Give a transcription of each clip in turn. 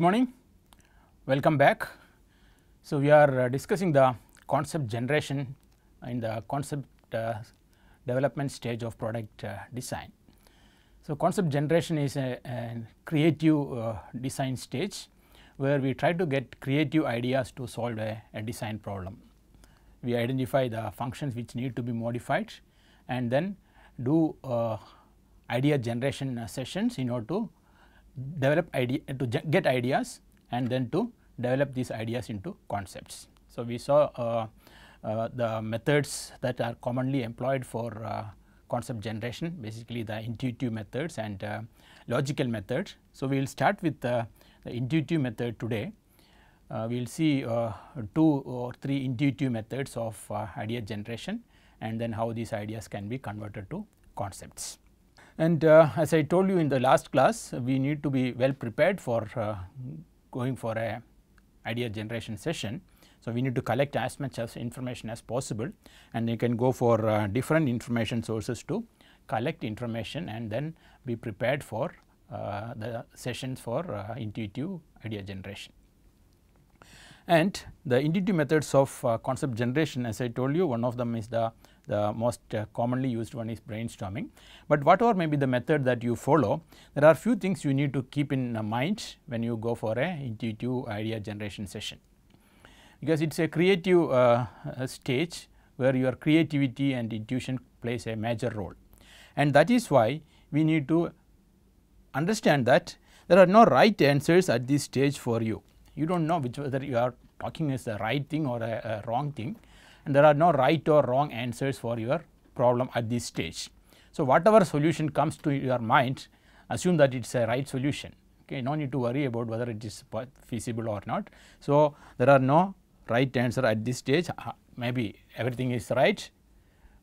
good morning, welcome back. So, we are uh, discussing the concept generation in the concept uh, development stage of product uh, design. So, concept generation is a, a creative uh, design stage where we try to get creative ideas to solve a, a design problem. We identify the functions which need to be modified and then do uh, idea generation uh, sessions in order to develop idea to get ideas and then to develop these ideas into concepts. So, we saw uh, uh, the methods that are commonly employed for uh, concept generation basically the intuitive methods and uh, logical methods. So, we will start with uh, the intuitive method today. Uh, we will see two or three intuitive methods of idea generation and then how these ideas can be converted to concepts. And uh, as I told you in the last class, we need to be well prepared for uh, going for a idea generation session. So, we need to collect as much as information as possible and you can go for uh, different information sources to collect information and then be prepared for uh, the sessions for uh, intuitive idea generation. And the intuitive methods of uh, concept generation as I told you one of them is the the most uh, commonly used one is brainstorming. But whatever may be the method that you follow, there are few things you need to keep in uh, mind when you go for a intuitive idea generation session. Because it is a creative uh, uh, stage where your creativity and intuition plays a major role. And that is why we need to understand that there are no right answers at this stage for you. You do not know which whether you are talking is the right thing or a, a wrong thing and there are no right or wrong answers for your problem at this stage. So, whatever solution comes to your mind assume that it is a right solution okay no need to worry about whether it is feasible or not. So, there are no right answer at this stage uh, maybe everything is right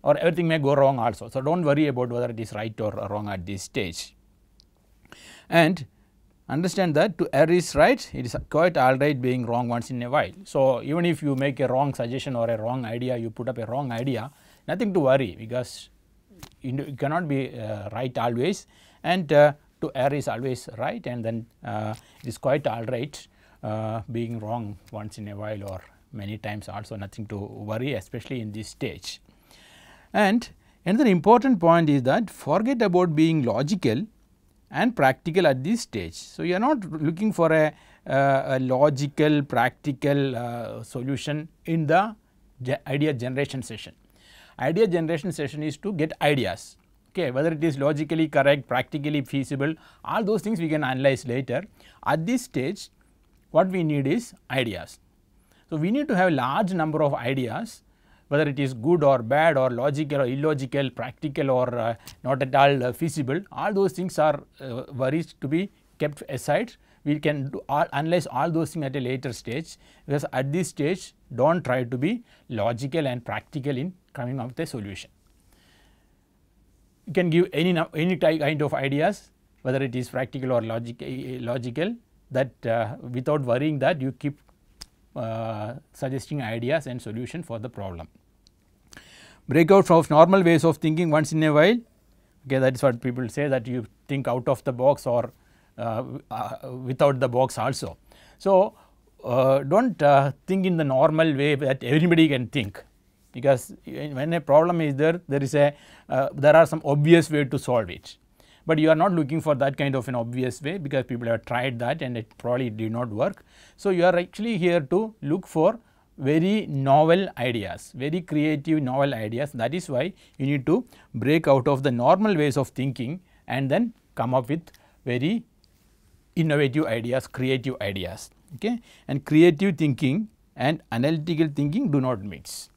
or everything may go wrong also. So, do not worry about whether it is right or wrong at this stage and understand that to err is right, it is quite alright being wrong once in a while. So, even if you make a wrong suggestion or a wrong idea, you put up a wrong idea, nothing to worry because you cannot be uh, right always and uh, to err is always right and then uh, it is quite alright uh, being wrong once in a while or many times also nothing to worry especially in this stage. And another important point is that forget about being logical and practical at this stage. So, you are not looking for a, uh, a logical practical uh, solution in the idea generation session. Idea generation session is to get ideas okay whether it is logically correct, practically feasible all those things we can analyze later. At this stage what we need is ideas. So, we need to have large number of ideas whether it is good or bad or logical or illogical, practical or uh, not at all uh, feasible, all those things are uh, worries to be kept aside. We can do all, analyze all those things at a later stage because at this stage do not try to be logical and practical in coming up with a solution. You can give any, any kind of ideas whether it is practical or logic, eh, logical that uh, without worrying that you keep uh, suggesting ideas and solution for the problem. Breakout from normal ways of thinking once in a while okay that is what people say that you think out of the box or uh, uh, without the box also. So, uh, do not uh, think in the normal way that everybody can think because when a problem is there there is a uh, there are some obvious way to solve it but you are not looking for that kind of an obvious way because people have tried that and it probably did not work. So, you are actually here to look for very novel ideas, very creative novel ideas that is why you need to break out of the normal ways of thinking and then come up with very innovative ideas, creative ideas okay. and creative thinking and analytical thinking do not mix.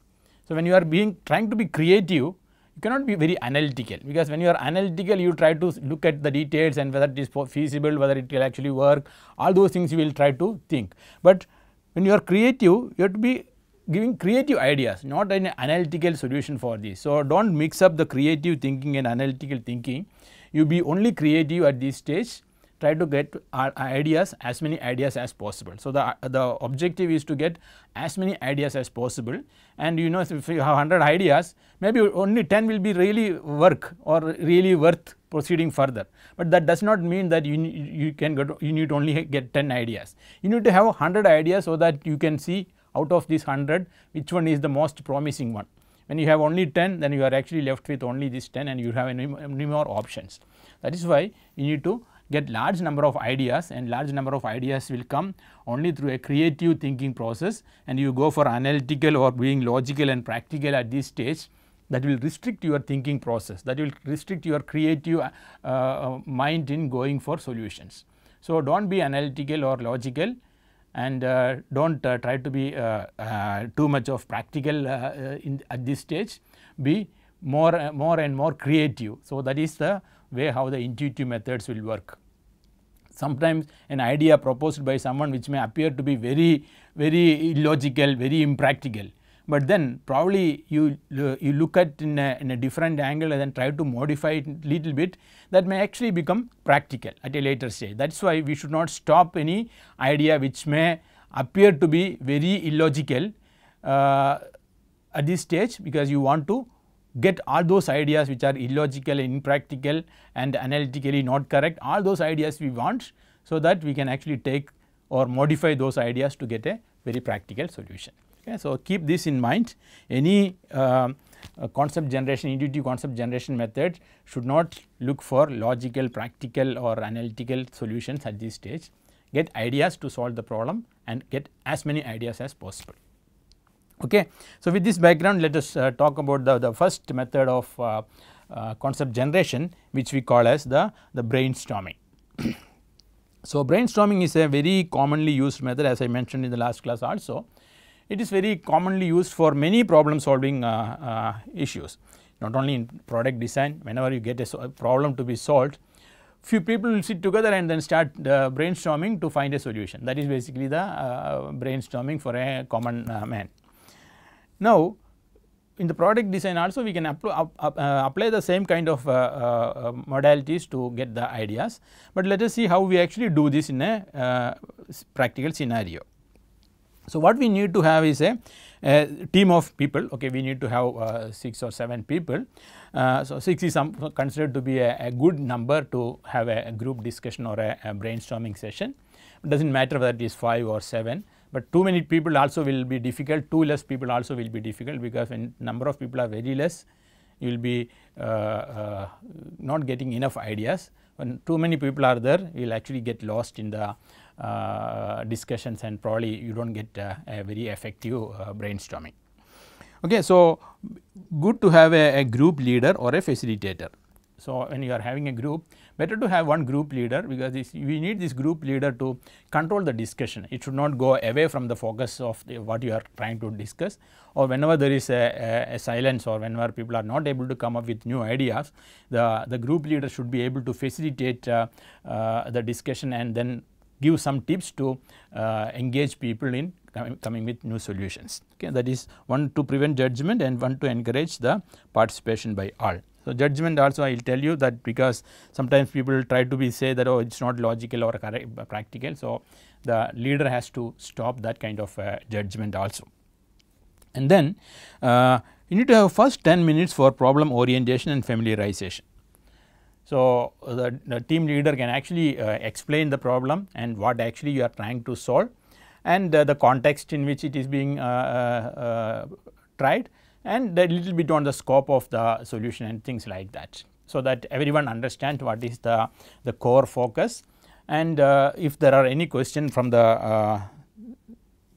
So, when you are being trying to be creative you cannot be very analytical because when you are analytical you try to look at the details and whether it is feasible, whether it will actually work all those things you will try to think. But when you are creative you have to be giving creative ideas not an analytical solution for this. So, do not mix up the creative thinking and analytical thinking you be only creative at this stage try to get ideas as many ideas as possible. So, the, the objective is to get as many ideas as possible and you know if you have 100 ideas maybe only 10 will be really work or really worth proceeding further. But that does not mean that you, you can get you need only get 10 ideas. You need to have 100 ideas so that you can see out of these 100 which one is the most promising one. When you have only 10 then you are actually left with only this 10 and you have any, any more options. That is why you need to get large number of ideas and large number of ideas will come only through a creative thinking process and you go for analytical or being logical and practical at this stage that will restrict your thinking process that will restrict your creative uh, uh, mind in going for solutions. So, do not be analytical or logical and uh, do not uh, try to be uh, uh, too much of practical in, at this stage be more, more and more creative. So, that is the way how the intuitive methods will work sometimes an idea proposed by someone which may appear to be very, very illogical, very impractical. But then probably you, you look at in a, in a different angle and then try to modify it little bit that may actually become practical at a later stage. That is why we should not stop any idea which may appear to be very illogical uh, at this stage because you want to get all those ideas which are illogical, impractical and analytically not correct, all those ideas we want so that we can actually take or modify those ideas to get a very practical solution. Okay. So, keep this in mind any uh, uh concept generation intuitive concept generation method should not look for logical, practical or analytical solutions at this stage, get ideas to solve the problem and get as many ideas as possible. Okay. So, with this background let us uh, talk about the, the first method of uh, uh, concept generation which we call as the, the brainstorming. so, brainstorming is a very commonly used method as I mentioned in the last class also. It is very commonly used for many problem solving uh, uh, issues not only in product design whenever you get a, so a problem to be solved few people will sit together and then start uh, brainstorming to find a solution that is basically the brainstorming for a common man. Now in the product design also we can uh, apply the same kind of uh, uh, modalities to get the ideas, but let us see how we actually do this in a practical scenario. So, what we need to have is a, a, team of people okay we need to have uh, 6 or 7 people. Uh, so, 6 is some, considered to be a, a, good number to have a, a group discussion or a, brainstorming session it does not matter whether it is 5 or 7 but too many people also will be difficult, too less people also will be difficult because when number of people are very less, you will be uh, uh, not getting enough ideas. When too many people are there, you will actually get lost in the uh, discussions and probably you do not get uh, a very effective uh, brainstorming. Okay, so, good to have a, a group leader or a facilitator. So, when you are having a group better to have one group leader because this, we need this group leader to control the discussion. It should not go away from the focus of the, what you are trying to discuss or whenever there is a, a, a, silence or whenever people are not able to come up with new ideas, the, the group leader should be able to facilitate uh, uh, the discussion and then give some tips to uh, engage people in coming with new solutions. Okay, that is one to prevent judgment and one to encourage the participation by all. So, judgment also I will tell you that because sometimes people try to be say that oh it is not logical or uh, practical. So, the leader has to stop that kind of uh, judgment also. And then uh, you need to have first 10 minutes for problem orientation and familiarization. So, the, the team leader can actually uh, explain the problem and what actually you are trying to solve and uh, the context in which it is being uh, tried and a little bit on the scope of the solution and things like that. So that everyone understands what is the, the core focus and uh, if there are any question from the uh,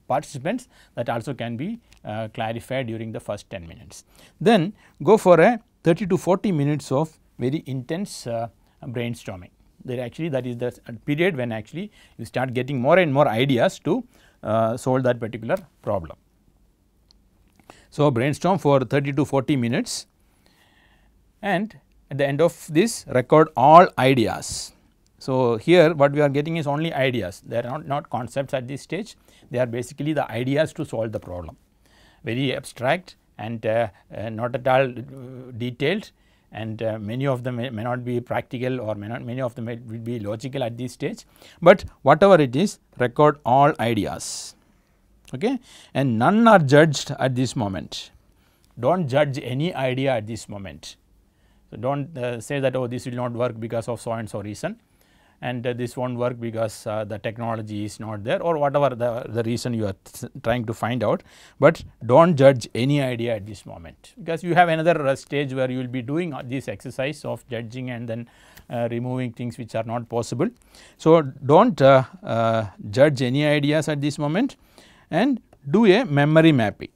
participants that also can be uh, clarified during the first 10 minutes. Then go for a 30 to 40 minutes of very intense uh, brainstorming. There actually that is the period when actually you start getting more and more ideas to uh, solve that particular problem. So, brainstorm for 30 to 40 minutes and at the end of this record all ideas. So, here what we are getting is only ideas they are not, not concepts at this stage they are basically the ideas to solve the problem very abstract and uh, uh, not at all uh, detailed and uh, many of them may, may, not be practical or may not many of them will be logical at this stage, but whatever it is record all ideas okay and none are judged at this moment do not judge any idea at this moment. So, do not uh, say that oh this will not work because of so and so reason and uh, this will not work because uh, the technology is not there or whatever the, the reason you are trying to find out, but do not judge any idea at this moment because you have another uh, stage where you will be doing uh, this exercise of judging and then uh, removing things which are not possible. So, do not judge any ideas at this moment and do a memory mapping.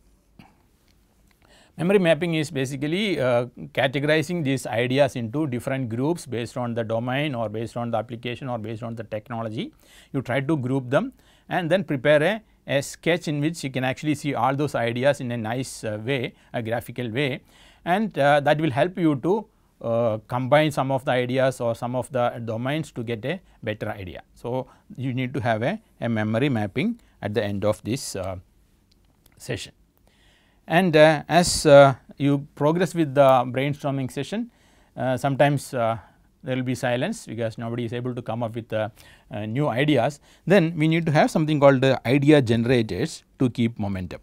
Memory mapping is basically uh, categorizing these ideas into different groups based on the domain or based on the application or based on the technology. You try to group them and then prepare a, a sketch in which you can actually see all those ideas in a nice uh, way, a graphical way and uh, that will help you to uh, combine some of the ideas or some of the domains to get a better idea. So, you need to have a, a memory mapping at the end of this uh, session. And uh, as uh, you progress with the brainstorming session, sometimes there will be silence because nobody is able to come up with uh, uh, new ideas, then we need to have something called the idea generators to keep momentum.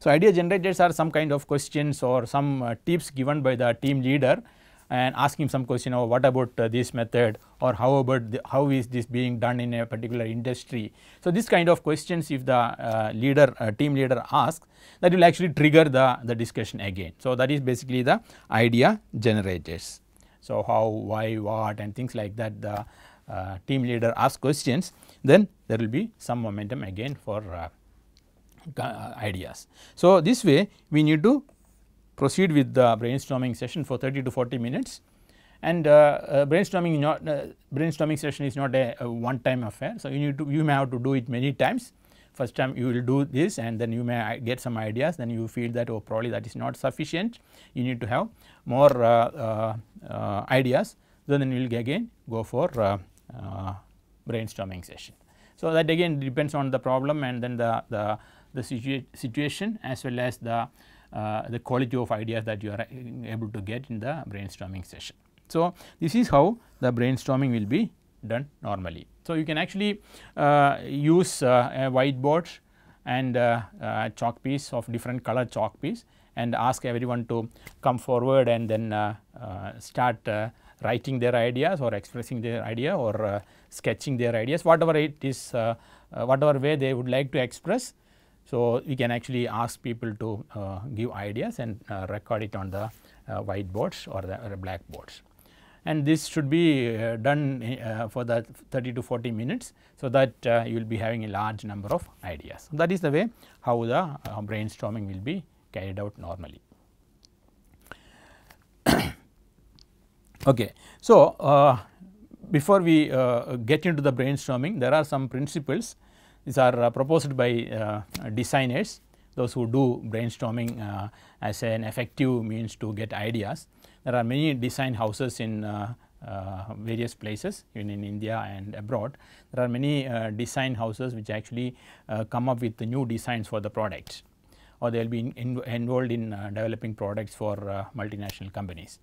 So, idea generators are some kind of questions or some tips given by the team leader and ask him some question oh, what about uh, this method or how about the, how is this being done in a particular industry. So, this kind of questions if the uh, leader uh, team leader asks that will actually trigger the, the discussion again. So, that is basically the idea generators. So, how, why, what and things like that the uh, team leader asks questions then there will be some momentum again for uh, uh, ideas. So, this way we need to proceed with the brainstorming session for 30 to 40 minutes and uh, uh brainstorming not uh, brainstorming session is not a, a, one time affair. So, you need to you may have to do it many times first time you will do this and then you may uh, get some ideas then you feel that oh probably that is not sufficient you need to have more uh, uh, ideas so then you will again go for uh, brainstorming session. So that again depends on the problem and then the, the, the situa situation as well as the uh, the quality of ideas that you are able to get in the brainstorming session. So, this is how the brainstorming will be done normally. So, you can actually uh, use uh, a whiteboard and a uh, uh, chalk piece of different color chalk piece and ask everyone to come forward and then start writing their ideas or expressing their idea or sketching their ideas whatever it is whatever way they would like to express so, you can actually ask people to uh, give ideas and uh, record it on the uh, whiteboards or the or blackboards. And this should be uh, done uh, for the 30 to 40 minutes, so that you will be having a large number of ideas. that is the way how the brainstorming will be carried out normally. okay. So, before we uh, get into the brainstorming, there are some principles these are uh, proposed by uh, uh, designers, those who do brainstorming as an effective means to get ideas. There are many design houses in uh, various places even in India and abroad. There are many uh, design houses which actually uh, come up with new designs for the products or they will be in, in, involved in developing products for multinational companies.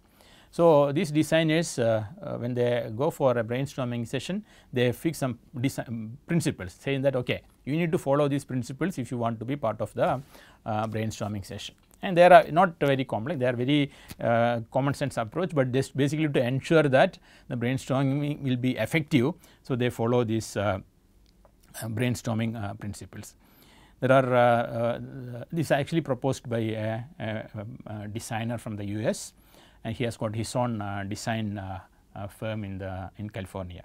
So, these designers uh, uh, when they go for a brainstorming session they fix some um, principles saying that okay you need to follow these principles if you want to be part of the uh, brainstorming session and they are not very complex, they are very uh, common sense approach, but just basically to ensure that the brainstorming will be effective. So, they follow these uh, brainstorming uh, principles. There are this actually proposed by a, a, um, a, designer from the US and he has got his own uh, design uh, uh, firm in the in California.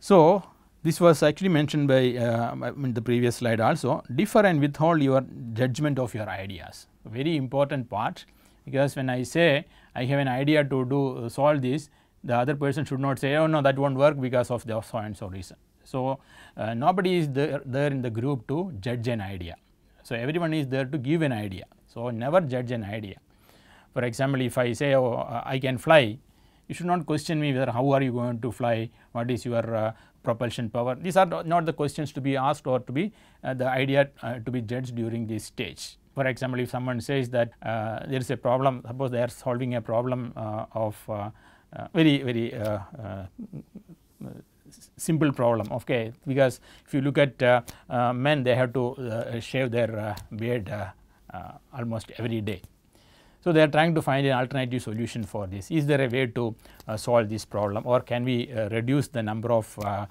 So, this was actually mentioned by in the previous slide also differ and withhold your judgment of your ideas very important part because when I say I have an idea to do solve this the other person should not say oh no that won't work because of the so and so reason. So, uh, nobody is there, there in the group to judge an idea. So, everyone is there to give an idea. So, never judge an idea. For example, if I say oh, uh, I can fly, you should not question me whether how are you going to fly, what is your uh, propulsion power. These are not the questions to be asked or to be uh, the idea uh, to be judged during this stage. For example, if someone says that uh, there is a problem, suppose they are solving a problem uh, of very, very simple problem okay because if you look at uh, uh, men they have to uh, shave their beard almost every day so, they are trying to find an alternative solution for this. Is there a way to uh, solve this problem or can we uh, reduce the number of uh,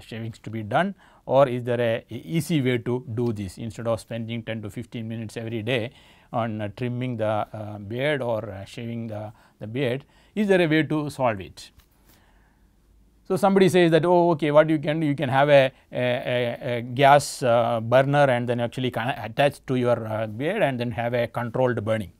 shavings to be done or is there a easy way to do this instead of spending 10 to 15 minutes every day on trimming the beard or shaving the, the beard, is there a way to solve it? So, somebody says that oh okay what you can do you can have a, a, a gas uh, burner and then actually attach to your uh, beard and then have a controlled burning.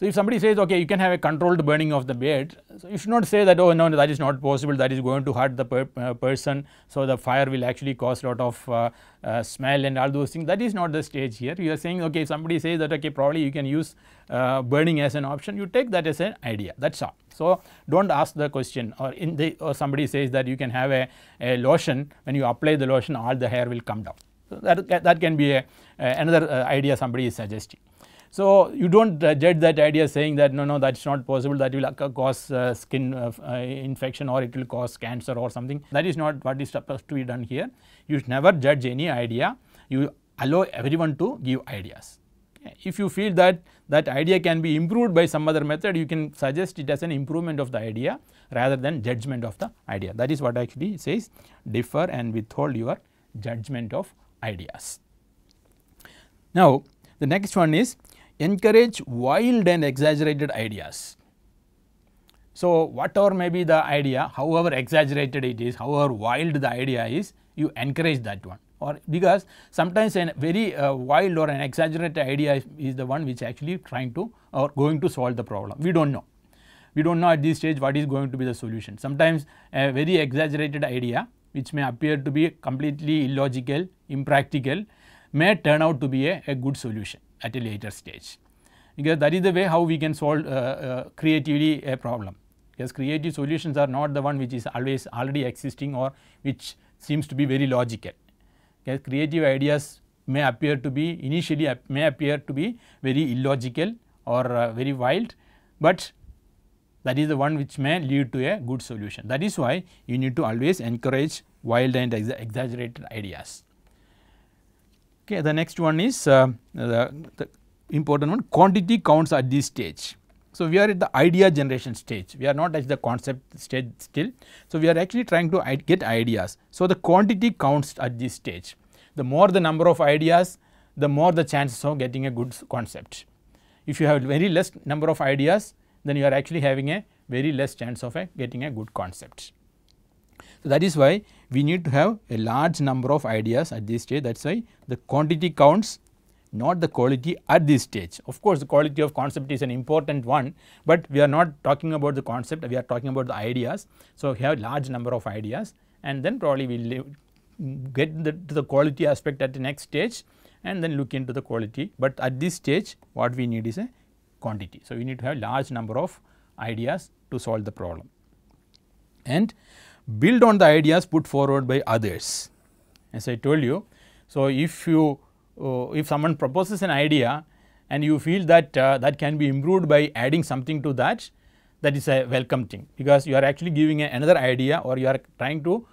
So, if somebody says okay you can have a controlled burning of the bed, so you should not say that oh no, no that is not possible that is going to hurt the per, uh, person. So, the fire will actually cause lot of uh, uh, smell and all those things that is not the stage here you are saying okay if somebody says that okay probably you can use uh, burning as an option you take that as an idea that is all. So, do not ask the question or in the or somebody says that you can have a, a lotion when you apply the lotion all the hair will come down. So, that, that can be a, another uh, idea somebody is suggesting. So, you do not uh, judge that idea saying that no, no that is not possible that will cause uh, skin uh, uh, infection or it will cause cancer or something that is not what is supposed to be done here. You never judge any idea you allow everyone to give ideas. Okay. If you feel that that idea can be improved by some other method you can suggest it as an improvement of the idea rather than judgment of the idea that is what actually says differ and withhold your judgment of ideas. Now, the next one is encourage wild and exaggerated ideas. So, whatever may be the idea, however exaggerated it is, however wild the idea is, you encourage that one or because sometimes a very uh, wild or an exaggerated idea is, is, the one which actually trying to or going to solve the problem. We do not know. We do not know at this stage what is going to be the solution. Sometimes a very exaggerated idea which may appear to be completely illogical, impractical may turn out to be a, a good solution at a later stage because that is the way how we can solve uh, uh, creatively a problem because creative solutions are not the one which is always already existing or which seems to be very logical because creative ideas may appear to be initially ap may appear to be very illogical or uh, very wild, but that is the one which may lead to a good solution. That is why you need to always encourage wild and exaggerated ideas. Okay, the next one is uh, the, the, important one quantity counts at this stage. So, we are at the idea generation stage, we are not at the concept stage still. So, we are actually trying to get ideas. So, the quantity counts at this stage. The more the number of ideas, the more the chances of getting a good concept. If you have very less number of ideas, then you are actually having a very less chance of a getting a good concept. So, that is why we need to have a large number of ideas at this stage that is why the quantity counts not the quality at this stage. Of course, the quality of concept is an important one, but we are not talking about the concept, we are talking about the ideas. So, we have large number of ideas and then probably we will get the, to the quality aspect at the next stage and then look into the quality, but at this stage what we need is a quantity. So, we need to have large number of ideas to solve the problem and build on the ideas put forward by others as I told you. So, if you uh, if someone proposes an idea and you feel that uh, that can be improved by adding something to that that is a welcome thing because you are actually giving a, another idea or you are trying to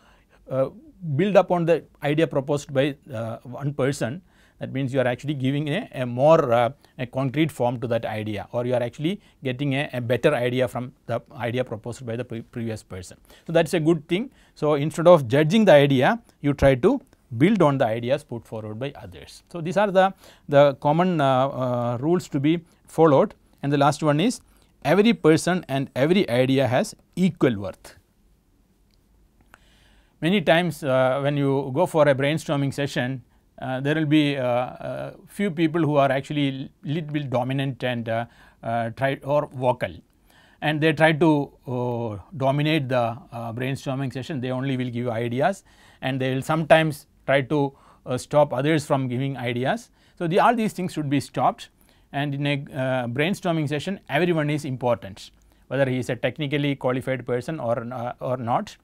uh, build upon the idea proposed by uh, one person that means you are actually giving a, a more uh, a concrete form to that idea or you are actually getting a, a better idea from the idea proposed by the pre previous person. So, that is a good thing. So, instead of judging the idea you try to build on the ideas put forward by others. So, these are the, the common uh, uh, rules to be followed and the last one is every person and every idea has equal worth. Many times uh, when you go for a brainstorming session uh, there will be uh, uh, few people who are actually little bit dominant and uh, try or vocal and they try to dominate the brainstorming session they only will give ideas and they will sometimes try to stop others from giving ideas. So, the, all these things should be stopped and in a brainstorming session everyone is important whether he is a technically qualified person or, or not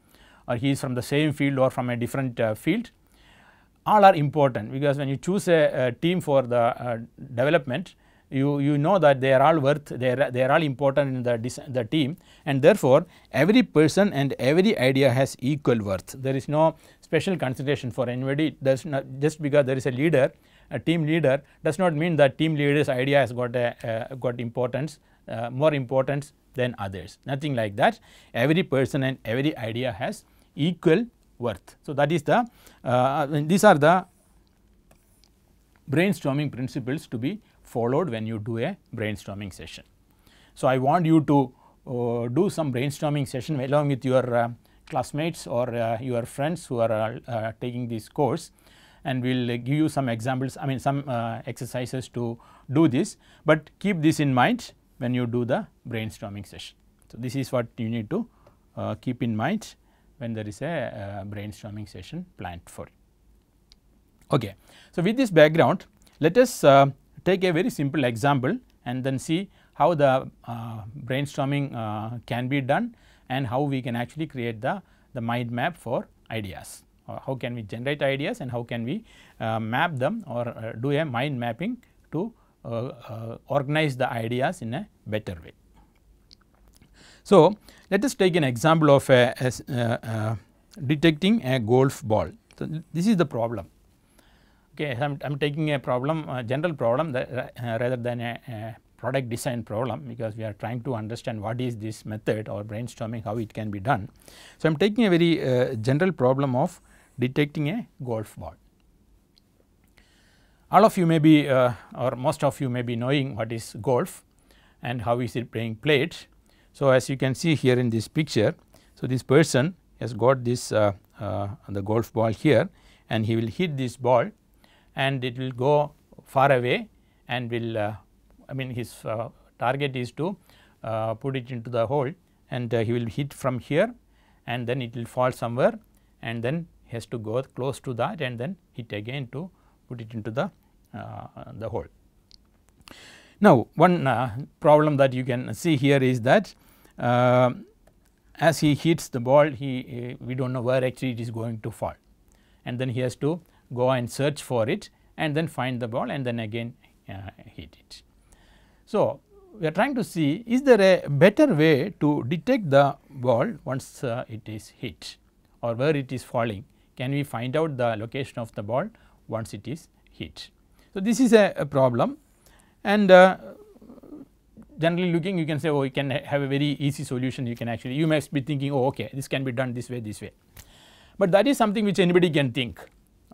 or he is from the same field or from a different field all are important because when you choose a, a team for the uh, development you you know that they are all worth they are they are all important in the the team and therefore every person and every idea has equal worth there is no special consideration for anybody does not just because there is a leader a team leader does not mean that team leader's idea has got a uh, got importance uh, more importance than others nothing like that every person and every idea has equal worth. So, that is the uh, these are the brainstorming principles to be followed when you do a brainstorming session. So, I want you to uh, do some brainstorming session along with your uh, classmates or uh, your friends who are uh, taking this course and we will give you some examples I mean some uh, exercises to do this, but keep this in mind when you do the brainstorming session. So, this is what you need to uh, keep in mind when there is a uh, brainstorming session planned for you. Okay. So, with this background let us uh, take a very simple example and then see how the uh, brainstorming can be done and how we can actually create the, the mind map for ideas or how can we generate ideas and how can we uh, map them or uh, do a mind mapping to uh, organize the ideas in a better way. So, let us take an example of a, a, a, detecting a golf ball. So, this is the problem. Okay, I am, taking a problem, a general problem that, uh, rather than a, product design problem because we are trying to understand what is this method or brainstorming how it can be done. So, I am taking a very uh, general problem of detecting a golf ball. All of you may be uh, or most of you may be knowing what is golf and how is it being played so, as you can see here in this picture, so this person has got this uh, uh, the golf ball here and he will hit this ball and it will go far away and will uh, I mean his uh, target is to uh, put it into the hole and uh, he will hit from here and then it will fall somewhere and then has to go close to that and then hit again to put it into the the hole. Now, one problem that you can see here is that uh, as he hits the ball he we do not know where actually it is going to fall and then he has to go and search for it and then find the ball and then again uh, hit it. So, we are trying to see is there a better way to detect the ball once uh, it is hit or where it is falling can we find out the location of the ball once it is hit. So, this is a, a problem and uh, generally looking you can say oh you can have a very easy solution you can actually you must be thinking oh okay this can be done this way this way. But that is something which anybody can think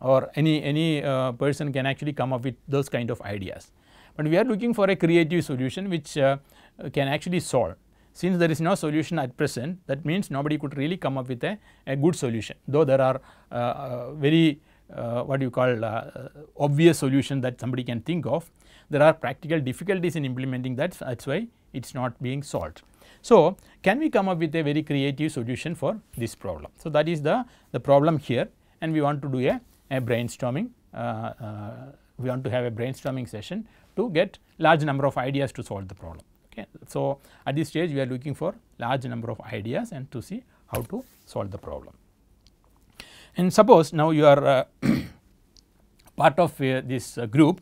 or any, any uh, person can actually come up with those kind of ideas. But we are looking for a creative solution which uh, uh can actually solve. Since there is no solution at present that means nobody could really come up with a, a good solution though there are uh, uh very uh, what you call obvious solution that somebody can think of there are practical difficulties in implementing that that is why it is not being solved. So, can we come up with a very creative solution for this problem? So, that is the, the problem here and we want to do a, a brainstorming, uh, uh, we want to have a brainstorming session to get large number of ideas to solve the problem. Okay. So, at this stage we are looking for large number of ideas and to see how to solve the problem. And suppose now you are uh, part of uh, this uh, group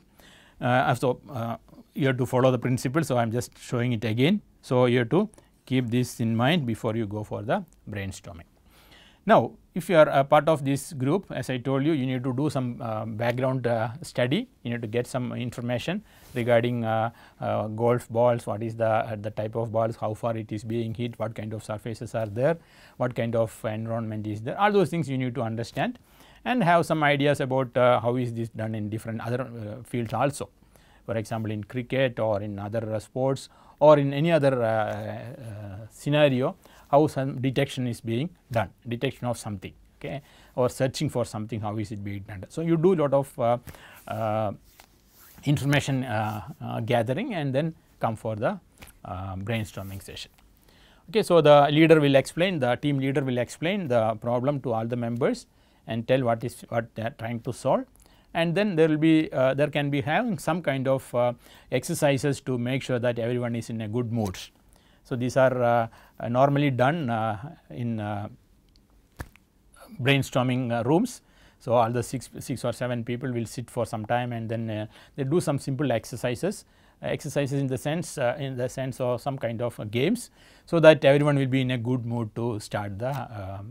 uh, so uh, you have to follow the principle. So, I am just showing it again. So, you have to keep this in mind before you go for the brainstorming. Now, if you are a part of this group as I told you, you need to do some uh, background uh, study, you need to get some information regarding uh, uh golf balls, what is the, uh, the type of balls, how far it is being hit, what kind of surfaces are there, what kind of environment is there, all those things you need to understand and have some ideas about uh, how is this done in different other uh, fields also. For example, in cricket or in other uh, sports or in any other uh, scenario, how some detection is being done, detection of something okay, or searching for something, how is it being done. So, you do a lot of information gathering and then come for the brainstorming session. Okay, so the leader will explain, the team leader will explain the problem to all the members and tell what is what they are trying to solve and then there will be uh, there can be having some kind of uh, exercises to make sure that everyone is in a good mood. So, these are uh, uh normally done uh, in uh, brainstorming rooms. So, all the 6, six or 7 people will sit for some time and then they do some simple exercises uh, exercises in the sense uh, in the sense of some kind of uh, games. So, that everyone will be in a good mood to start the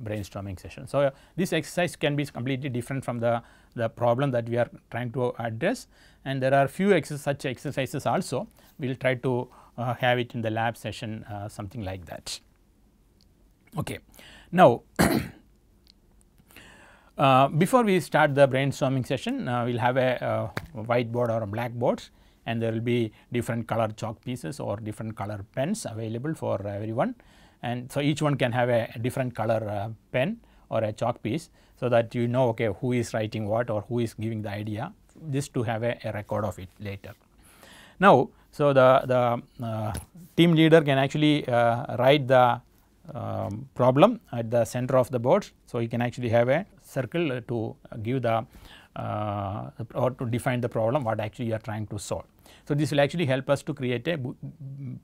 brainstorming session. So, this exercise can be completely different from the, the problem that we are trying to address and there are few ex such exercises also we will try to have it in the lab session something like that. Okay. Now, uh, before we start the brainstorming session, uh, we will have a uh, whiteboard or a blackboard and there will be different color chalk pieces or different color pens available for everyone. And so, each one can have a, different color uh, pen or a chalk piece, so that you know okay who is writing what or who is giving the idea this to have a, a record of it later. Now, so the, the uh, team leader can actually uh, write the um, problem at the center of the board. So, he can actually have a circle to give the uh, or to define the problem what actually you are trying to solve. So, this will actually help us to create a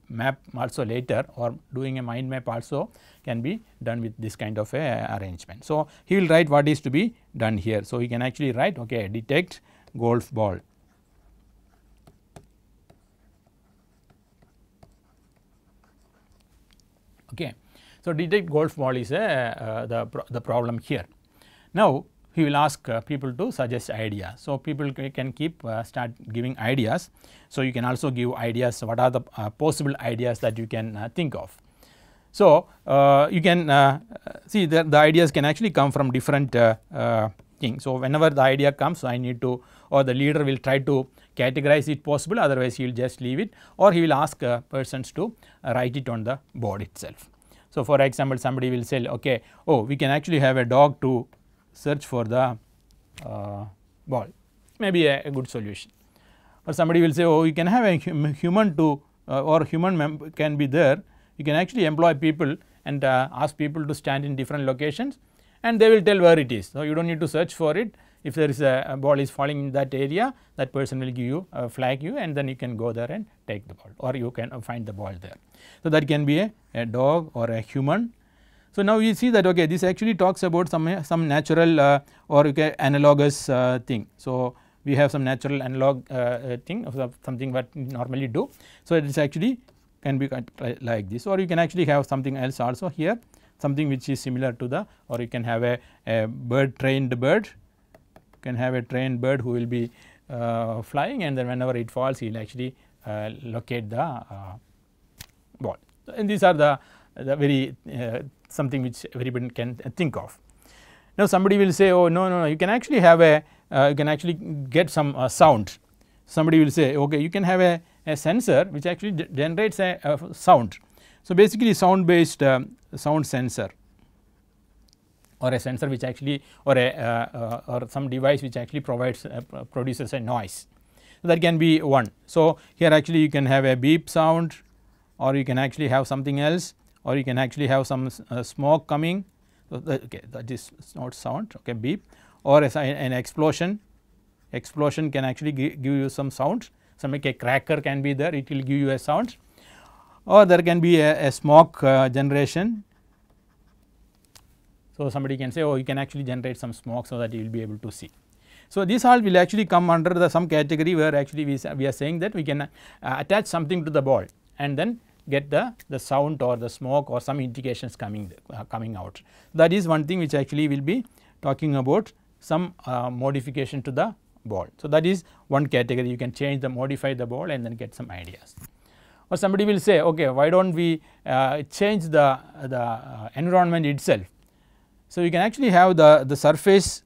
map also later or doing a mind map also can be done with this kind of a arrangement. So, he will write what is to be done here. So, he can actually write okay detect golf ball. Okay. So, detect golf ball is a, uh, the, pro the problem here. Now, he will ask uh, people to suggest ideas. So, people can keep uh, start giving ideas. So, you can also give ideas what are the uh, possible ideas that you can uh, think of. So, uh, you can uh, see that the ideas can actually come from different things. So, whenever the idea comes so I need to or the leader will try to categorize it possible otherwise he will just leave it or he will ask persons to write it on the board itself. So, for example, somebody will say okay oh we can actually have a dog to search for the uh, ball may be a, a, good solution or somebody will say oh you can have a hum human to uh, or human can be there you can actually employ people and uh, ask people to stand in different locations and they will tell where it is. So, you do not need to search for it if there is a, a, ball is falling in that area that person will give you uh, flag you and then you can go there and take the ball or you can find the ball there. So, that can be a, a dog or a human so now you see that okay this actually talks about some, some natural uh, or okay, analogous uh, thing. So we have some natural analog uh, uh thing of something we normally do. So it is actually can be like this or you can actually have something else also here something which is similar to the or you can have a, a bird trained bird you can have a trained bird who will be uh, flying and then whenever it falls he will actually uh, locate the ball. and these are the the very uh, something which everybody can think of. Now somebody will say oh no no no you can actually have a uh, you can actually get some uh, sound somebody will say okay you can have a, a sensor which actually generates a, a, sound. So basically sound based um, sound sensor or a sensor which actually or a uh, uh, or some device which actually provides uh, produces a noise. So that can be one. So here actually you can have a beep sound or you can actually have something else or you can actually have some uh, smoke coming okay that is not sound okay beep or an explosion explosion can actually give, you some sound Somebody, a cracker can be there it will give you a sound or there can be a, a smoke uh, generation so somebody can say oh you can actually generate some smoke so that you will be able to see so this all will actually come under the some category where actually we, we are saying that we can uh, attach something to the ball and then get the, the sound or the smoke or some indications coming uh, coming out. That is one thing which actually will be talking about some uh, modification to the ball. So, that is one category you can change the modify the ball and then get some ideas. Or somebody will say okay why do not we uh, change the, the uh, environment itself. So, you can actually have the, the surface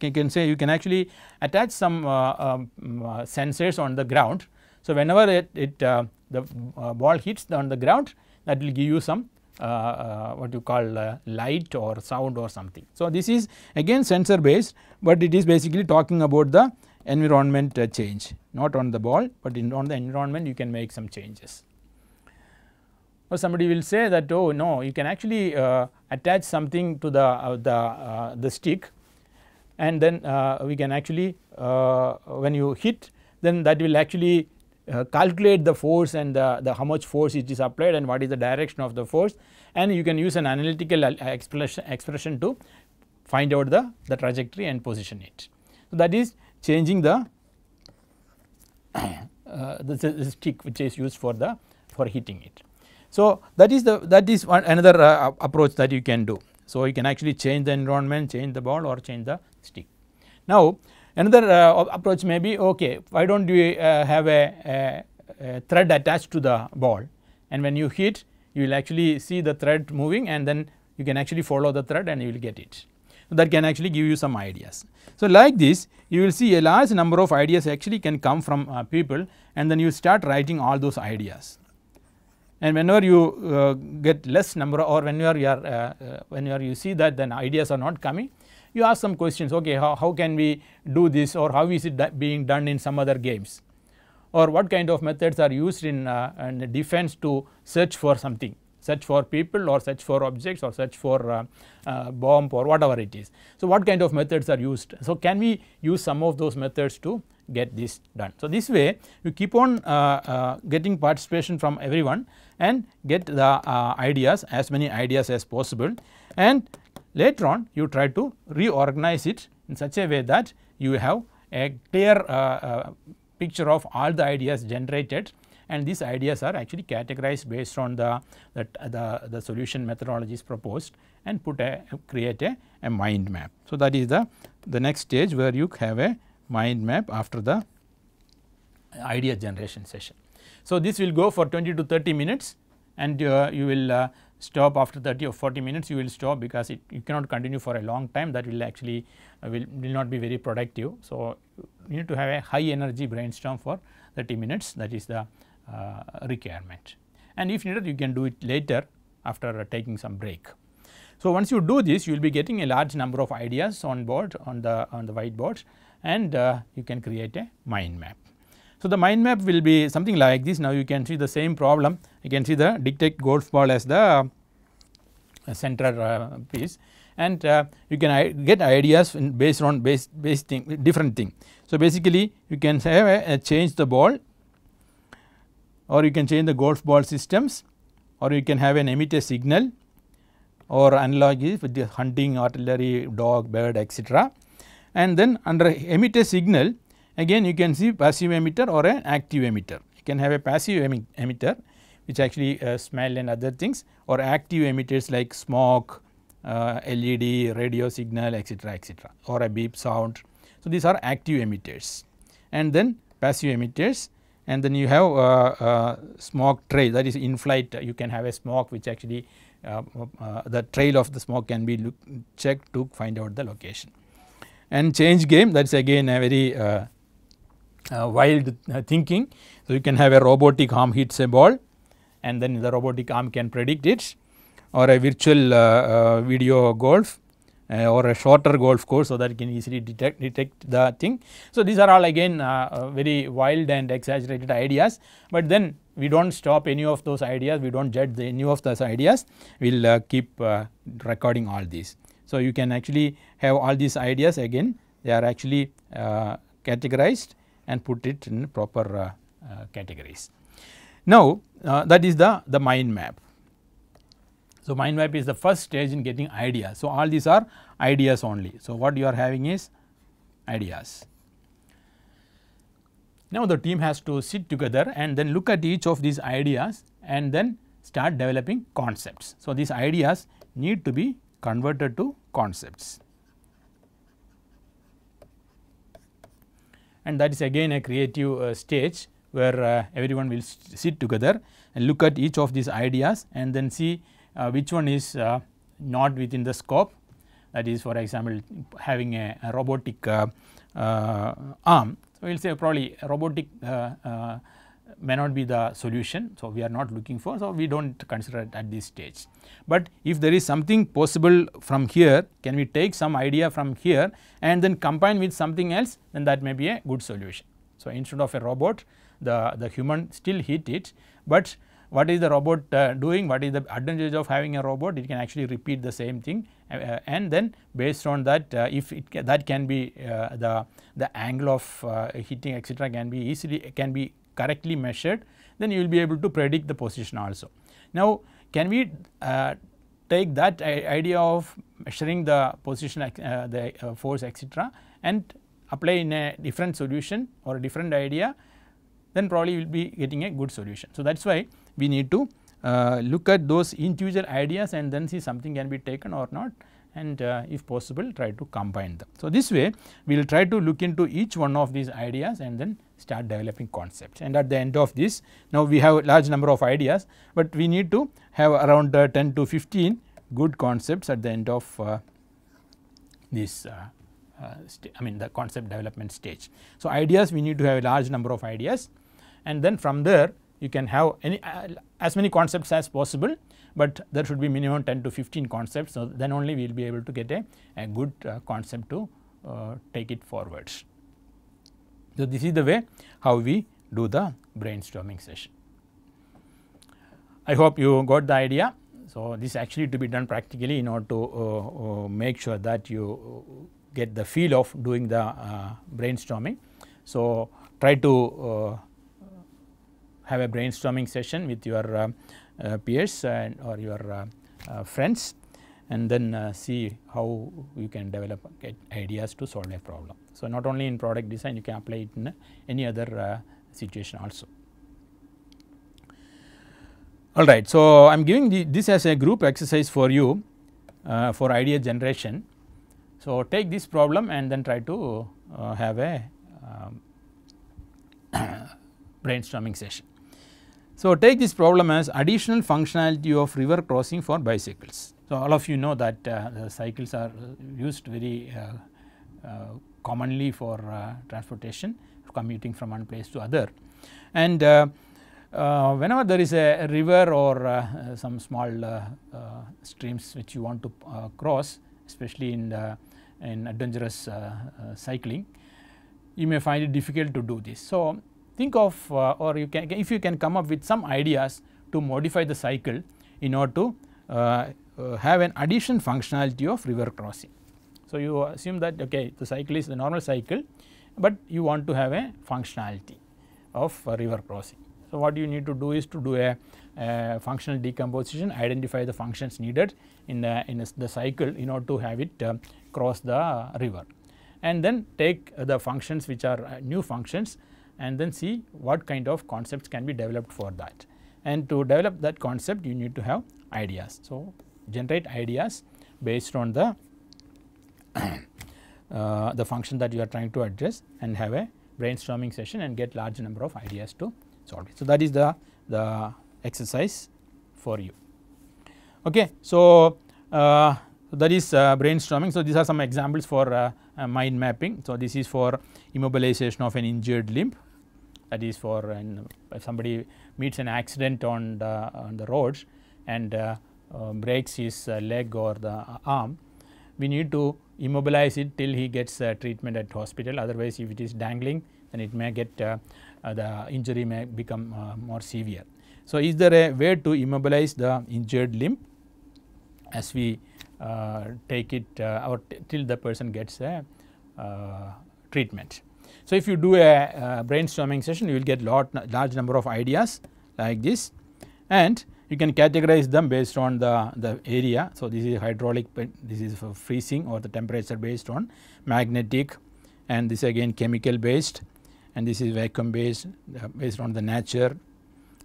you can say you can actually attach some uh, um, uh, sensors on the ground so, whenever it, it uh, the uh, ball hits on the ground that will give you some uh, uh, what you call light or sound or something. So, this is again sensor based but it is basically talking about the environment change not on the ball but in on the environment you can make some changes. Or somebody will say that oh no you can actually uh, attach something to the uh, the uh, the stick and then we can actually when you hit then that will actually uh, calculate the force and the, the how much force it is applied and what is the direction of the force and you can use an analytical uh, expression, expression to find out the, the trajectory and position it. So, that is changing the uh, stick which is used for the for heating it. So, that is the that is one another uh, approach that you can do. So, you can actually change the environment, change the ball or change the stick. Now, Another uh, approach may be okay, why do not we uh, have a, a, a, thread attached to the ball and when you hit you will actually see the thread moving and then you can actually follow the thread and you will get it. So, that can actually give you some ideas. So, like this you will see a large number of ideas actually can come from uh, people and then you start writing all those ideas. And whenever you uh, get less number or whenever you are, uh, uh, whenever you see that then ideas are not coming you ask some questions okay how, how can we do this or how is it being done in some other games or what kind of methods are used in, uh, in defense to search for something search for people or search for objects or search for uh, uh, bomb or whatever it is. So, what kind of methods are used? So, can we use some of those methods to get this done? So, this way you keep on uh, uh getting participation from everyone and get the uh, ideas as many ideas as possible and Later on you try to reorganize it in such a way that you have a clear uh, uh, picture of all the ideas generated and these ideas are actually categorized based on the, that the, the solution methodologies proposed and put a create a, a mind map. So, that is the, the next stage where you have a mind map after the idea generation session. So, this will go for 20 to 30 minutes and uh, you will uh, stop after 30 or 40 minutes you will stop because it, you cannot continue for a long time that will actually uh, will, will not be very productive. So, you need to have a high energy brainstorm for 30 minutes that is the uh, requirement and if needed you can do it later after uh, taking some break. So, once you do this you will be getting a large number of ideas on board on the on the whiteboard and uh, you can create a mind map. So, the mind map will be something like this now you can see the same problem you can see the detect golf ball as the uh, center uh, piece and uh, you can get ideas based on base, base thing different thing. So, basically you can have uh, uh, change the ball or you can change the golf ball systems or you can have an emit a signal or analog is with the hunting, artillery, dog, bird etc. And then under emit a signal Again you can see passive emitter or an active emitter. You can have a passive emitter which actually uh, smell and other things or active emitters like smoke, uh, LED, radio signal etc., etc., or a beep sound. So, these are active emitters and then passive emitters and then you have uh, uh smoke trail that is in flight you can have a smoke which actually uh, uh, the trail of the smoke can be look, checked to find out the location. And change game that is again a very uh, wild thinking. So, you can have a robotic arm hits a ball and then the robotic arm can predict it or a virtual uh, uh, video golf uh, or a shorter golf course so that it can easily detect, detect the thing. So, these are all again uh, uh, very wild and exaggerated ideas, but then we do not stop any of those ideas, we do not judge any of those ideas, we will keep recording all these. So, you can actually have all these ideas again they are actually categorized and put it in proper uh, uh, categories. Now, uh, that is the, the mind map. So, mind map is the first stage in getting ideas. So, all these are ideas only. So, what you are having is ideas. Now, the team has to sit together and then look at each of these ideas and then start developing concepts. So, these ideas need to be converted to concepts. and that is again a creative uh, stage where uh, everyone will sit together and look at each of these ideas and then see uh, which one is not within the scope that is for example having a, a robotic uh, uh, arm. So, we will say probably robotic uh, may not be the solution. So, we are not looking for. So, we do not consider it at this stage. But if there is something possible from here, can we take some idea from here and then combine with something else, then that may be a good solution. So, instead of a robot, the, the human still hit it, but what is the robot uh, doing, what is the advantage of having a robot, it can actually repeat the same thing uh, uh and then based on that uh, if it ca that can be uh, the, the angle of uh, hitting etc can be easily can be correctly measured then you will be able to predict the position also. Now can we uh, take that idea of measuring the position, uh, the uh, force etc. and apply in a different solution or a different idea then probably we will be getting a good solution. So, that is why we need to uh, look at those individual ideas and then see something can be taken or not and uh, if possible try to combine them. So, this way we will try to look into each one of these ideas and then start developing concepts and at the end of this now we have a large number of ideas, but we need to have around uh, 10 to 15 good concepts at the end of uh, this uh, uh, I mean the concept development stage. So, ideas we need to have a large number of ideas and then from there you can have any uh, as many concepts as possible, but there should be minimum 10 to 15 concepts. So, then only we will be able to get a, a good uh, concept to take it forwards. So, this is the way how we do the brainstorming session. I hope you got the idea. So, this actually to be done practically in order to uh, uh, make sure that you get the feel of doing the uh, brainstorming. So, try to uh, have a brainstorming session with your uh, uh, peers and or your friends and then uh, see how you can develop ideas to solve a problem. So, not only in product design you can apply it in uh, any other uh, situation also. Alright, so I am giving the, this as a group exercise for you uh, for idea generation. So, take this problem and then try to uh, have a um, brainstorming session. So, take this problem as additional functionality of river crossing for bicycles. So, all of you know that uh, cycles are used very uh, uh, commonly for uh, transportation commuting from one place to other and uh, uh, whenever there is a river or some small streams which you want to cross especially in the, in adventurous cycling you may find it difficult to do this. So, think of or you can if you can come up with some ideas to modify the cycle in order to uh, have an addition functionality of river crossing. So, you assume that okay the cycle is the normal cycle, but you want to have a functionality of a uh, river crossing. So, what you need to do is to do a, a functional decomposition identify the functions needed in the, in the cycle in order to have it uh, cross the river and then take the functions which are uh, new functions and then see what kind of concepts can be developed for that. And to develop that concept you need to have ideas. So, generate ideas based on the uh, the function that you are trying to address and have a brainstorming session and get large number of ideas to solve it. So, that is the, the exercise for you. Okay. So, uh, that is uh, brainstorming. So, these are some examples for uh, uh, mind mapping. So, this is for immobilization of an injured limb that is for uh, if somebody meets an accident on the, on the roads and uh, breaks his uh, leg or the uh, arm, we need to immobilize it till he gets treatment at hospital otherwise if it is dangling then it may get the injury may become more severe. So, is there a way to immobilize the injured limb as we uh, take it uh, or till the person gets a uh, treatment. So, if you do a brainstorming session you will get lot large number of ideas like this and you can categorize them based on the, the area. So, this is hydraulic, this is for freezing or the temperature based on magnetic and this again chemical based and this is vacuum based uh, based on the nature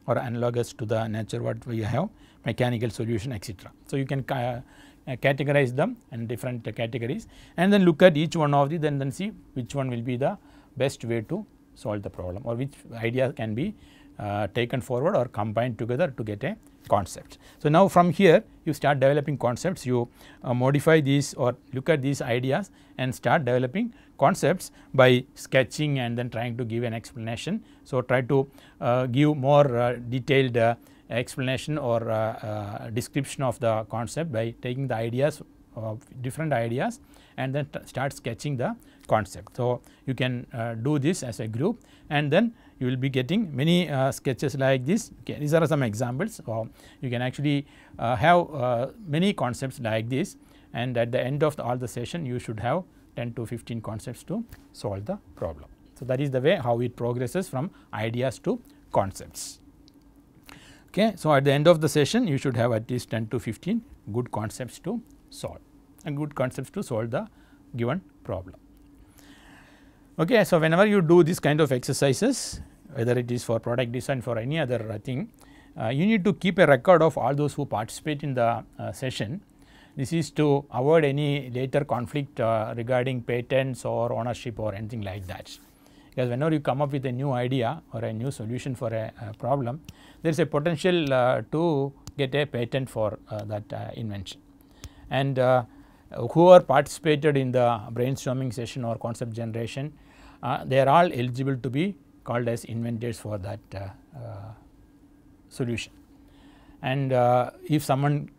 or analogous to the nature what we have mechanical solution etc. So, you can uh, uh categorize them and different categories and then look at each one of these then then see which one will be the best way to solve the problem or which idea can be uh, taken forward or combined together to get a concept. So, now from here you start developing concepts, you uh, modify these or look at these ideas and start developing concepts by sketching and then trying to give an explanation. So, try to uh, give more uh, detailed uh, explanation or uh, description of the concept by taking the ideas of different ideas and then start sketching the concept. So, you can do this as a group and then you will be getting many uh, sketches like this. Okay, these are some examples or you can actually uh, have uh, many concepts like this and at the end of all the session you should have 10 to 15 concepts to solve the problem. So, that is the way how it progresses from ideas to concepts. Okay. So, at the end of the session you should have at least 10 to 15 good concepts to solve and good concepts to solve the given problem. Okay. So, whenever you do this kind of exercises whether it is for product design for any other uh, thing, uh, you need to keep a record of all those who participate in the uh, session. This is to avoid any later conflict uh, regarding patents or ownership or anything like that. Because whenever you come up with a new idea or a new solution for a, a uh, problem, there is a potential uh, to get a patent for that invention. And whoever participated in the brainstorming session or concept generation, uh, they are all eligible to be called as inventors for that uh, uh, solution. And uh, if someone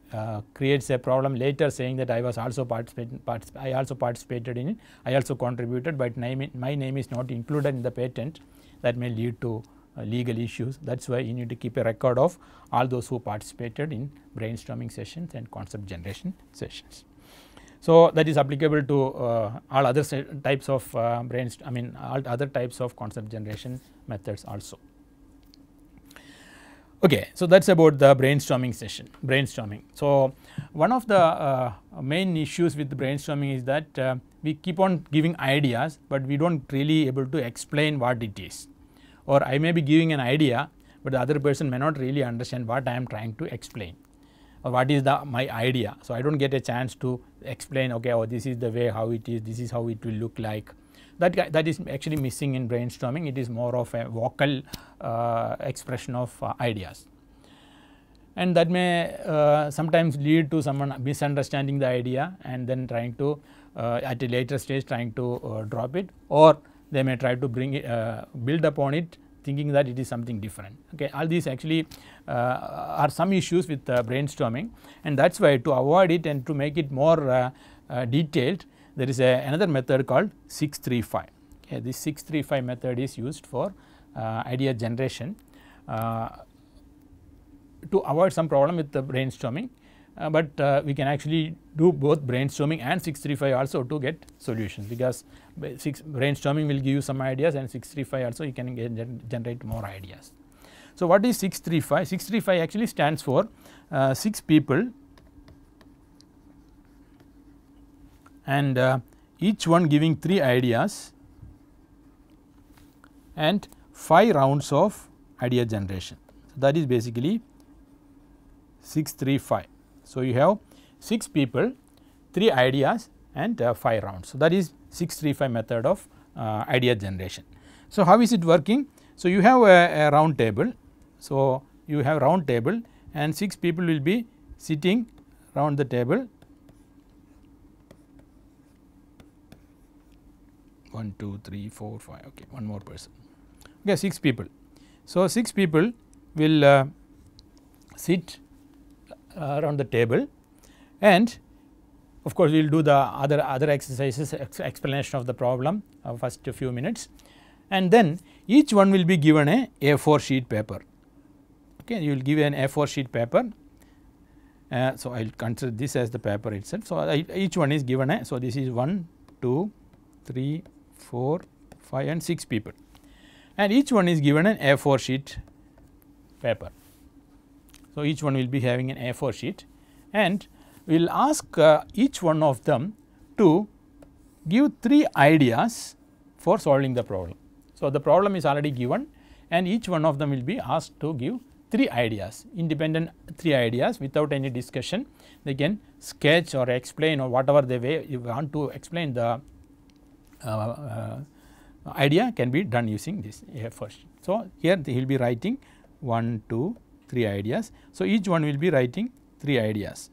creates a problem later saying that I was also participated, particip I also participated in it, I also contributed but name my name is not included in the patent that may lead to legal issues. That is why you need to keep a record of all those who participated in brainstorming sessions and concept generation sessions. So that is applicable to uh, all other types of uh, brain, I mean all other types of concept generation methods also. Okay, so that is about the brainstorming session, brainstorming. So one of the uh, main issues with brainstorming is that uh, we keep on giving ideas, but we do not really able to explain what it is or I may be giving an idea, but the other person may not really understand what I am trying to explain what is the my idea. So, I do not get a chance to explain okay oh this is the way how it is, this is how it will look like. That, that is actually missing in brainstorming it is more of a vocal uh, expression of uh, ideas and that may uh, sometimes lead to someone misunderstanding the idea and then trying to uh, at a later stage trying to uh, drop it or they may try to bring it uh, build upon it thinking that it is something different okay all these actually uh, are some issues with uh, brainstorming and that is why to avoid it and to make it more uh, uh, detailed there is a, another method called 635. Okay, this 635 method is used for idea generation. to avoid some problem with the brainstorming uh, but uh, we can actually do both brainstorming and 635 also to get solutions because brainstorming will give you some ideas and 635 also you can get, generate more ideas. So, what is 635? 635 actually stands for uh, 6 people and uh, each one giving 3 ideas and 5 rounds of idea generation. So, that is basically 635. So, you have 6 people, 3 ideas and uh, 5 rounds. So, that is 635 method of uh, idea generation. So, how is it working? So, you have a, a round table so, you have round table and 6 people will be sitting round the table 1 2 3 4 5 okay one more person okay 6 people. So, 6 people will uh, sit uh, around the table and of course, we will do the other other exercises ex explanation of the problem uh, first few minutes and then each one will be given a A4 sheet paper okay. You will give an A4 sheet paper. Uh, so, I will consider this as the paper itself. So, I, each one is given a, so this is 1, 2, 3, 4, 5 and 6 people and each one is given an A4 sheet paper. So, each one will be having an A4 sheet and we will ask uh, each one of them to give 3 ideas for solving the problem. So, the problem is already given and each one of them will be asked to give three ideas, independent three ideas without any discussion. They can sketch or explain or whatever they way you want to explain the uh, uh, idea can be done using this here first. So, here he will be writing 1, 2, 3 ideas. So, each one will be writing 3 ideas.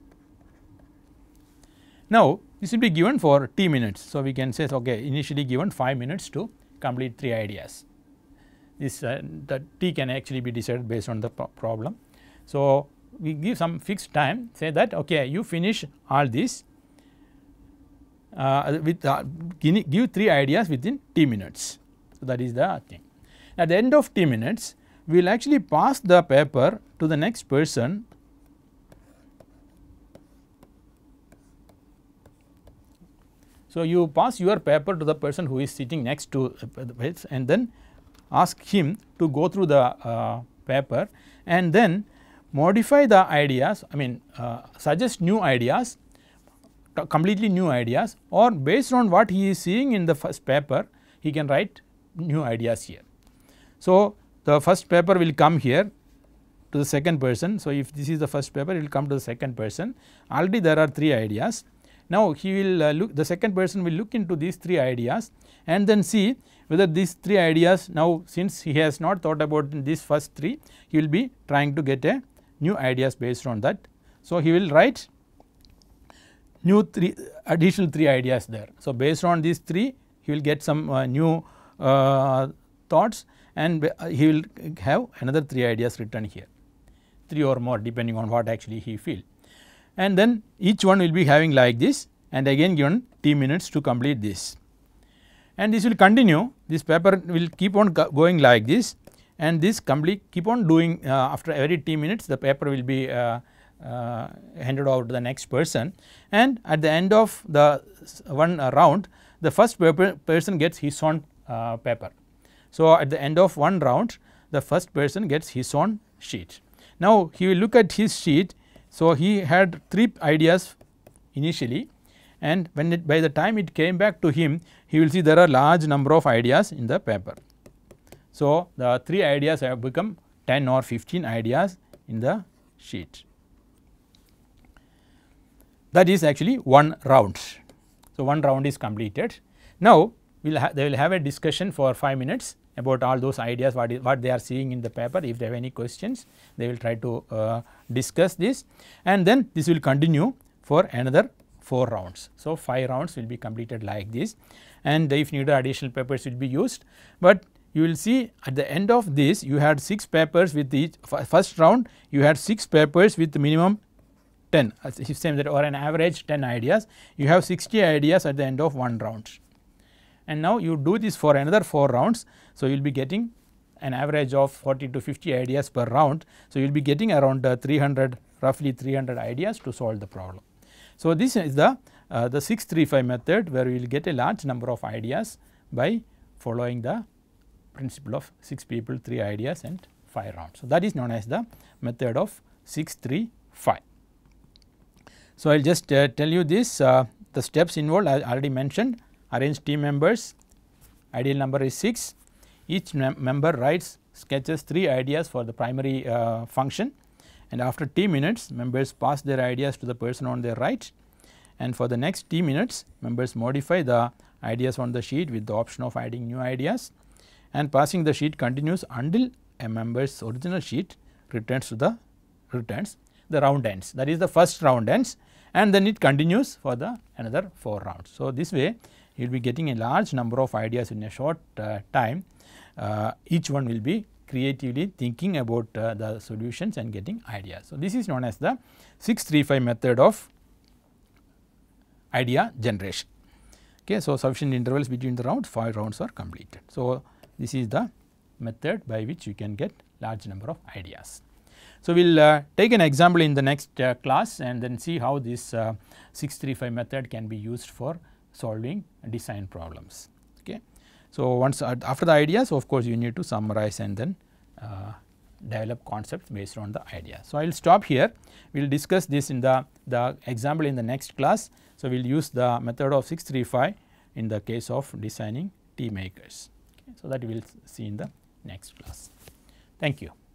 Now, this will be given for t minutes. So, we can say okay initially given 5 minutes to complete 3 ideas this uh, the t can actually be decided based on the pro problem. So, we give some fixed time say that okay you finish all this uh, with uh, give 3 ideas within t minutes. So, that is the thing. At the end of t minutes we will actually pass the paper to the next person So, you pass your paper to the person who is sitting next to uh, and then ask him to go through the uh, paper and then modify the ideas I mean uh, suggest new ideas completely new ideas or based on what he is seeing in the first paper he can write new ideas here. So, the first paper will come here to the second person. So, if this is the first paper it will come to the second person already there are 3 ideas. Now, he will uh, look the second person will look into these 3 ideas and then see whether these three ideas now since he has not thought about these first three he will be trying to get a new ideas based on that. So, he will write new three additional three ideas there. So, based on these three he will get some uh, new uh, thoughts and uh, he will have another three ideas written here 3 or more depending on what actually he feel. And then each one will be having like this and again given t minutes to complete this and this will continue this paper will keep on going like this and this complete keep on doing uh, after every t minutes the paper will be uh, uh, handed over to the next person and at the end of the one round the first paper person gets his own uh, paper. So, at the end of one round the first person gets his own sheet. Now, he will look at his sheet. So, he had three ideas initially and when it by the time it came back to him he will see there are large number of ideas in the paper. So, the 3 ideas have become 10 or 15 ideas in the sheet that is actually one round. So, one round is completed. Now, we'll they will have a discussion for 5 minutes about all those ideas what is what they are seeing in the paper if they have any questions they will try to uh, discuss this and then this will continue for another 4 rounds. So, 5 rounds will be completed like this and if needed additional papers will be used. But you will see at the end of this you had 6 papers with each first round you had 6 papers with minimum 10 uh, same that or an average 10 ideas you have 60 ideas at the end of one round. And now you do this for another 4 rounds. So, you will be getting an average of 40 to 50 ideas per round. So, you will be getting around uh, 300 roughly 300 ideas to solve the problem. So, this is the, uh, the 635 method where we will get a large number of ideas by following the principle of 6 people 3 ideas and 5 rounds. So, that is known as the method of 635. So, I will just uh, tell you this uh, the steps involved I already mentioned arrange team members ideal number is 6 each mem member writes sketches 3 ideas for the primary uh, function and after t minutes members pass their ideas to the person on their right and for the next t minutes members modify the ideas on the sheet with the option of adding new ideas and passing the sheet continues until a member's original sheet returns to the returns the round ends that is the first round ends and then it continues for the another 4 rounds. So, this way you will be getting a large number of ideas in a short uh, time uh, each one will be creatively thinking about uh, the solutions and getting ideas. So, this is known as the 635 method of idea generation. Okay, so, sufficient intervals between the rounds 5 rounds are completed. So, this is the method by which you can get large number of ideas. So, we will uh, take an example in the next uh, class and then see how this uh, 635 method can be used for solving design problems. Okay. So, once uh, after the ideas of course, you need to summarize and then uh, develop concepts based on the idea. So, I will stop here we will discuss this in the, the example in the next class. So, we will use the method of 635 in the case of designing tea makers. Okay. So, that we will see in the next class. Thank you.